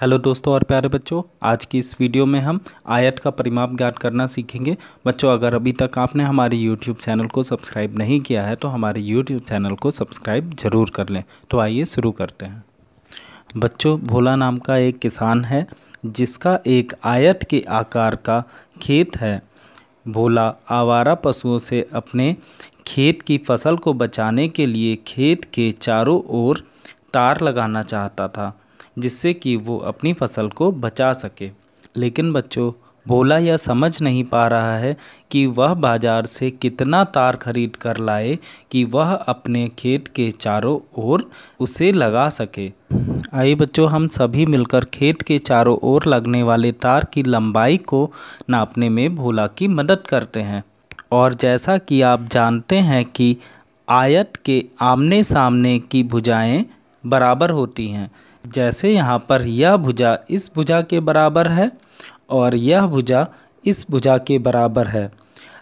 hello दोस्तों और प्यारे बच्चों आज की इस वीडियो में हम आयत का परिमाप ज्ञात करना सीखेंगे बच्चों अगर अभी तक आपने हमारे यूट्यूब चैनल को सब्सक्राइब नहीं किया है तो हमारे यूट्यूब चैनल को सब्सक्राइब ज़रूर कर लें तो आइए शुरू करते हैं बच्चों भोला नाम का एक किसान है जिसका एक आयत के आकार का खेत है भोला आवारा पशुओं से अपने खेत की फसल को बचाने के लिए खेत के चारों ओर तार लगाना चाहता था जिससे कि वो अपनी फसल को बचा सके लेकिन बच्चों भोला यह समझ नहीं पा रहा है कि वह बाज़ार से कितना तार खरीद कर लाए कि वह अपने खेत के चारों ओर उसे लगा सके आइए बच्चों हम सभी मिलकर खेत के चारों ओर लगने वाले तार की लंबाई को नापने में भोला की मदद करते हैं और जैसा कि आप जानते हैं कि आयत के आमने सामने की भुजाएं बराबर होती हैं जैसे यहाँ पर यह भुजा इस भुजा के बराबर है और यह भुजा इस भुजा के बराबर है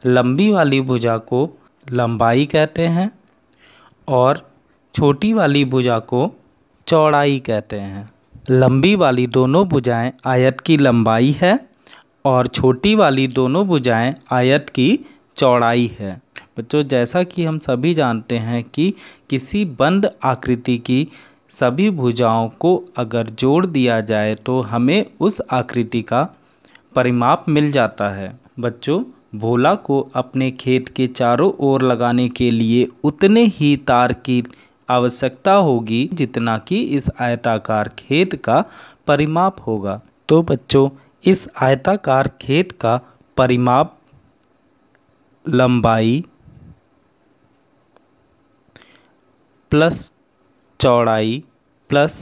लंबी वाली भुजा को लंबाई कहते हैं और छोटी वाली भुजा को चौड़ाई कहते हैं लंबी वाली दोनों भुजाएं आयत की लंबाई है और छोटी वाली दोनों भुजाएं आयत की चौड़ाई है बच्चों जैसा कि हम सभी जानते हैं कि किसी बंद आकृति की सभी भुजाओं को अगर जोड़ दिया जाए तो हमें उस आकृति का परिमाप मिल जाता है बच्चों भोला को अपने खेत के चारों ओर लगाने के लिए उतने ही तार की आवश्यकता होगी जितना कि इस आयताकार खेत का परिमाप होगा तो बच्चों इस आयताकार खेत का परिमाप लंबाई प्लस चौड़ाई प्लस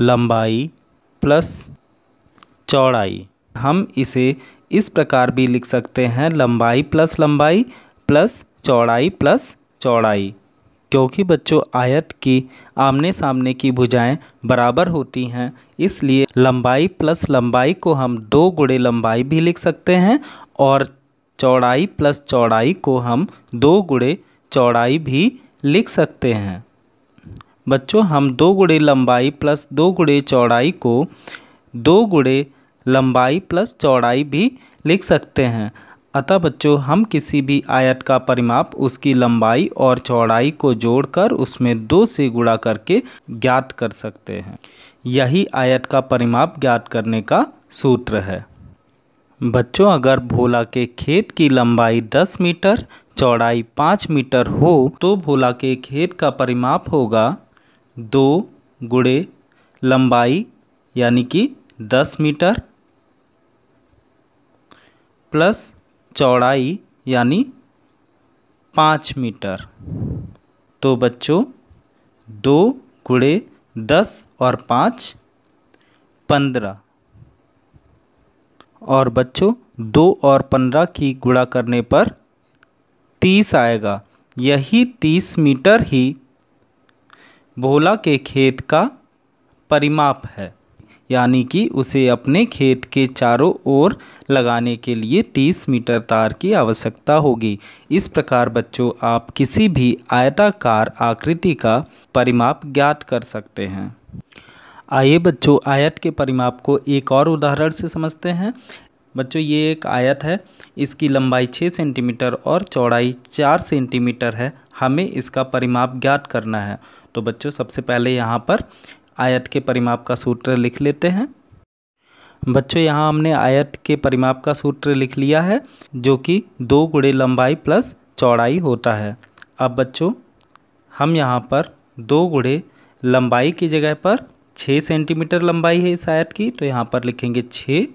लंबाई प्लस चौड़ाई हम इसे इस प्रकार भी लिख सकते हैं लंबाई प्लस लंबाई प्लस चौड़ाई प्लस चौड़ाई क्योंकि बच्चों आयत की आमने सामने की भुजाएं बराबर होती हैं इसलिए लंबाई प्लस लंबाई को हम दो गुड़े लंबाई भी लिख सकते हैं और चौड़ाई प्लस चौड़ाई को हम दो गुड़े चौड़ाई भी लिख सकते हैं बच्चों हम दो गुड़े लंबाई प्लस दो गुड़े चौड़ाई को दो गुड़े लंबाई प्लस चौड़ाई भी लिख सकते हैं अतः बच्चों हम किसी भी आयत का परिमाप उसकी लंबाई और चौड़ाई को जोड़कर उसमें दो से गुणा करके ज्ञात कर सकते हैं यही आयत का परिमाप ज्ञात करने का सूत्र है बच्चों अगर भोला के खेत की लंबाई 10 मीटर चौड़ाई 5 मीटर हो तो भोला के खेत का परिमाप होगा दो गुड़े लंबाई यानी कि दस मीटर प्लस चौड़ाई यानी पाँच मीटर तो बच्चों दो गुड़े दस और पाँच पंद्रह और बच्चों दो और पंद्रह की गुड़ा करने पर तीस आएगा यही तीस मीटर ही भोला के खेत का परिमाप है यानी कि उसे अपने खेत के चारों ओर लगाने के लिए 30 मीटर तार की आवश्यकता होगी इस प्रकार बच्चों आप किसी भी आयताकार आकृति का परिमाप ज्ञात कर सकते हैं आइए बच्चों आयत के परिमाप को एक और उदाहरण से समझते हैं बच्चों ये एक आयत है इसकी लंबाई 6 सेंटीमीटर और चौड़ाई 4 सेंटीमीटर है हमें इसका परिमाप ज्ञात करना है तो बच्चों सबसे पहले यहाँ पर आयत के परिमाप का सूत्र लिख लेते हैं बच्चों यहाँ हमने आयत के परिमाप का सूत्र लिख लिया है जो कि दो गुड़े लंबाई प्लस चौड़ाई होता है अब बच्चों हम यहाँ पर दो गुड़े लंबाई की जगह पर छः सेंटीमीटर लंबाई है इस आयत की तो यहाँ पर लिखेंगे छः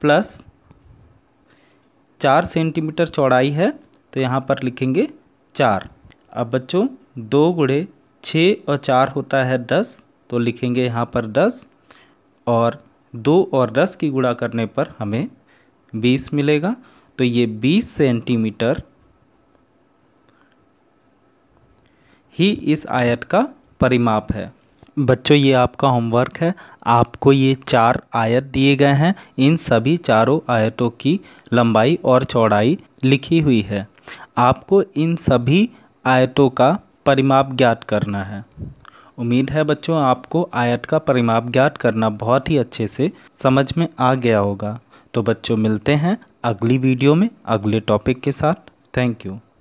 प्लस चार सेंटीमीटर चौड़ाई है तो यहाँ पर लिखेंगे चार अब बच्चों दो गुड़े छः और चार होता है दस तो लिखेंगे यहाँ पर दस और दो और दस की गुणा करने पर हमें बीस मिलेगा तो ये बीस सेंटीमीटर ही इस आयत का परिमाप है बच्चों ये आपका होमवर्क है आपको ये चार आयत दिए गए हैं इन सभी चारों आयतों की लंबाई और चौड़ाई लिखी हुई है आपको इन सभी आयतों का परिमाप ज्ञात करना है उम्मीद है बच्चों आपको आयत का परिमाप ज्ञात करना बहुत ही अच्छे से समझ में आ गया होगा तो बच्चों मिलते हैं अगली वीडियो में अगले टॉपिक के साथ थैंक यू